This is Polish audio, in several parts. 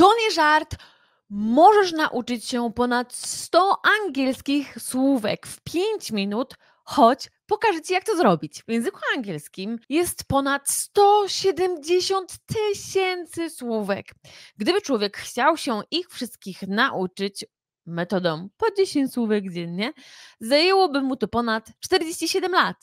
To nie żart. Możesz nauczyć się ponad 100 angielskich słówek w 5 minut, choć pokażę Ci, jak to zrobić. W języku angielskim jest ponad 170 tysięcy słówek. Gdyby człowiek chciał się ich wszystkich nauczyć, metodą po 10 słówek dziennie, zajęłoby mu to ponad 47 lat.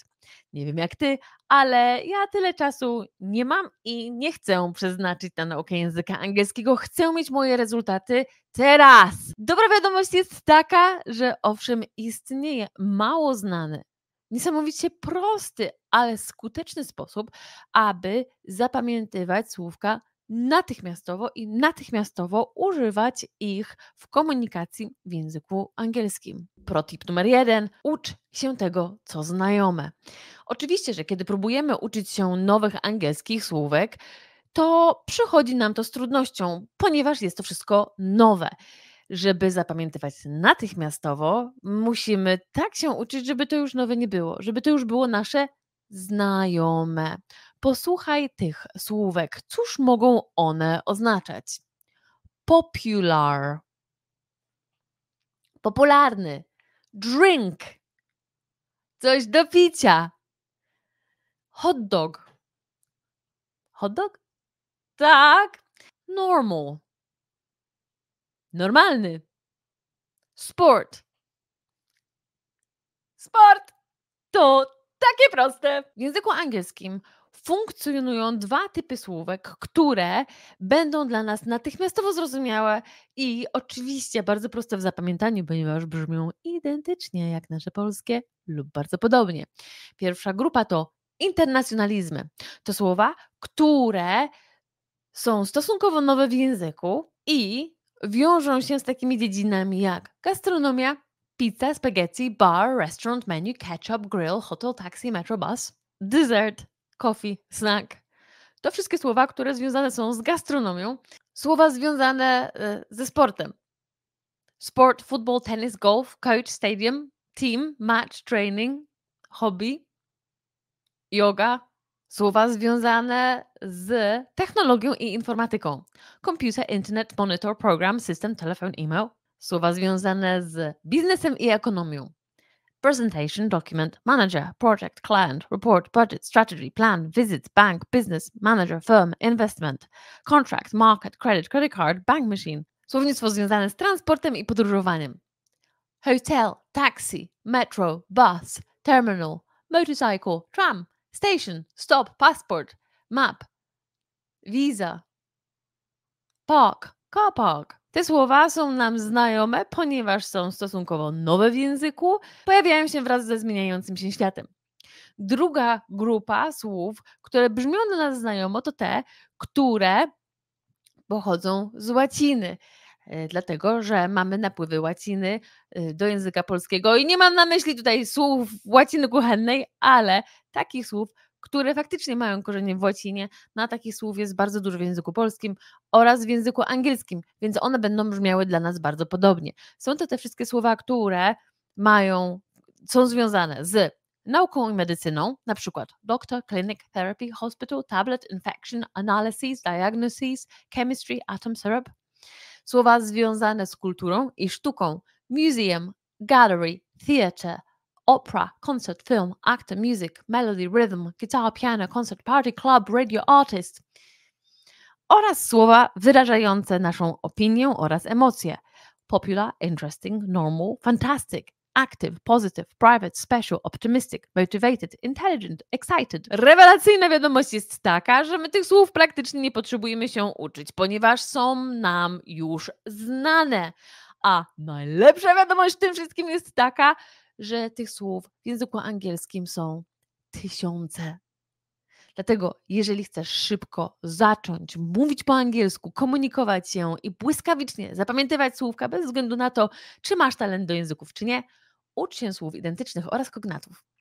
Nie wiem jak ty, ale ja tyle czasu nie mam i nie chcę przeznaczyć na naukę języka angielskiego. Chcę mieć moje rezultaty teraz. Dobra wiadomość jest taka, że owszem, istnieje mało znany, niesamowicie prosty, ale skuteczny sposób, aby zapamiętywać słówka natychmiastowo i natychmiastowo używać ich w komunikacji w języku angielskim. Protip numer jeden: ucz się tego, co znajome. Oczywiście, że kiedy próbujemy uczyć się nowych angielskich słówek, to przychodzi nam to z trudnością, ponieważ jest to wszystko nowe żeby zapamiętywać natychmiastowo, musimy tak się uczyć, żeby to już nowe nie było, żeby to już było nasze znajome. Posłuchaj tych słówek. Cóż mogą one oznaczać? Popular. Popularny. Drink. Coś do picia. Hot dog. Hot dog? Tak. Normal. Normalny. Sport. Sport. To takie proste. W języku angielskim funkcjonują dwa typy słówek, które będą dla nas natychmiastowo zrozumiałe i oczywiście bardzo proste w zapamiętaniu, ponieważ brzmią identycznie jak nasze polskie lub bardzo podobnie. Pierwsza grupa to internacjonalizmy. To słowa, które są stosunkowo nowe w języku i wiążą się z takimi dziedzinami jak gastronomia, pizza, spaghetti, bar, restaurant, menu, ketchup, grill, hotel, taxi, metro, bus, dessert, coffee, snack. To wszystkie słowa, które związane są z gastronomią, słowa związane e, ze sportem. Sport, football, tennis, golf, coach, stadium, team, match, training, hobby, yoga, słowa związane z technologią i informatyką. Computer, internet, monitor, program, system, telefon, e-mail. Słowa związane z biznesem i ekonomią. presentation, document, manager, project, client, report, budget, strategy, plan, visits, bank, business, manager, firm, investment, contract, market, credit, credit card, bank machine. Słownictwo związane z transportem i podróżowaniem. Hotel, taxi, metro, bus, terminal, motorcycle, tram, station, stop, passport, map, visa, park, car park. Te słowa są nam znajome, ponieważ są stosunkowo nowe w języku, pojawiają się wraz ze zmieniającym się światem. Druga grupa słów, które brzmią dla nas znajomo, to te, które pochodzą z łaciny e, dlatego że mamy napływy łaciny e, do języka polskiego i nie mam na myśli tutaj słów łaciny kuchennej, ale takich słów, które faktycznie mają korzenie w łacinie. Na takich słów jest bardzo dużo w języku polskim oraz w języku angielskim, więc one będą brzmiały dla nas bardzo podobnie. Są to te wszystkie słowa, które mają, są związane z nauką i medycyną, na przykład doctor, clinic, therapy, hospital, tablet, infection, analysis, diagnosis, chemistry, atom syrup. Słowa związane z kulturą i sztuką, museum, gallery, theatre, opera, concert, film, actor, music, melody, rhythm, guitar, piano, concert, party, club, radio, artist oraz słowa wyrażające naszą opinię oraz emocje. Popular, interesting, normal, fantastic, active, positive, private, special, optimistic, motivated, intelligent, excited. Rewelacyjna wiadomość jest taka, że my tych słów praktycznie nie potrzebujemy się uczyć, ponieważ są nam już znane. A najlepsza wiadomość w tym wszystkim jest taka, że tych słów w języku angielskim są tysiące. Dlatego, jeżeli chcesz szybko zacząć mówić po angielsku, komunikować się i błyskawicznie zapamiętywać słówka bez względu na to, czy masz talent do języków, czy nie, ucz się słów identycznych oraz kognatów.